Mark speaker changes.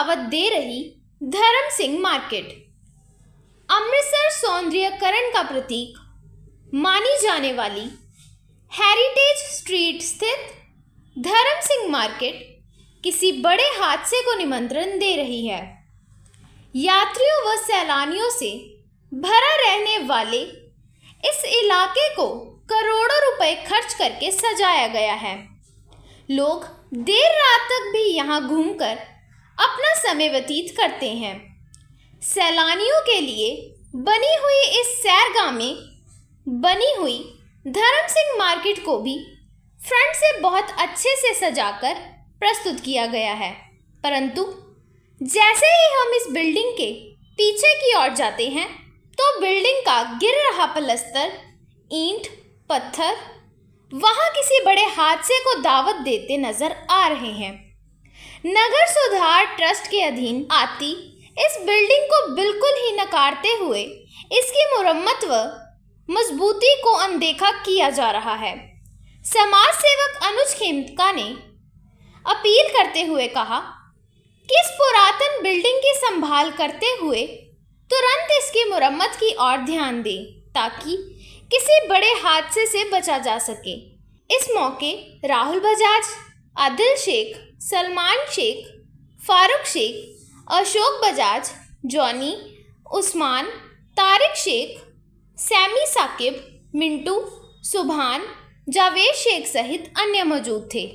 Speaker 1: दावत दे रही धर्म सिंह मार्केट अमृतसर सौंदर्यकरण का प्रतीक मानी जाने वाली हेरिटेज स्ट्रीट स्थित धर्म सिंह मार्केट किसी बड़े हादसे को निमंत्रण दे रही है यात्रियों व सैलानियों से भरा रहने वाले इस इलाके को करोड़ों रुपए खर्च करके सजाया गया है लोग देर रात तक भी यहाँ घूमकर अपना समय व्यतीत करते हैं सैलानियों के लिए बनी हुई इस सैरगाह में बनी हुई धर्म सिंह मार्केट को भी फ्रंट से बहुत अच्छे से सजाकर प्रस्तुत किया गया है परंतु जैसे ही हम इस बिल्डिंग के पीछे की ओर जाते हैं तो बिल्डिंग का गिर रहा पलस्तर ईंट पत्थर वहाँ किसी बड़े हादसे को दावत देते नज़र आ रहे हैं नगर सुधार ट्रस्ट के अधीन आती इस बिल्डिंग को बिल्कुल ही नकारते हुए इसकी मुरम्मत व मजबूती को अनदेखा किया जा रहा है समाज सेवक अनुज खेमका ने अपील करते हुए कहा कि इस पुरातन बिल्डिंग की संभाल करते हुए तुरंत इसकी मुरम्मत की ओर ध्यान दें ताकि किसी बड़े हादसे से बचा जा सके इस मौके राहुल बजाज आदिल शेख सलमान शेख फारूक शेख अशोक बजाज जॉनी उस्मान तारिक शेख सैमी साकिब मिंटू सुभान जावेद शेख सहित अन्य मौजूद थे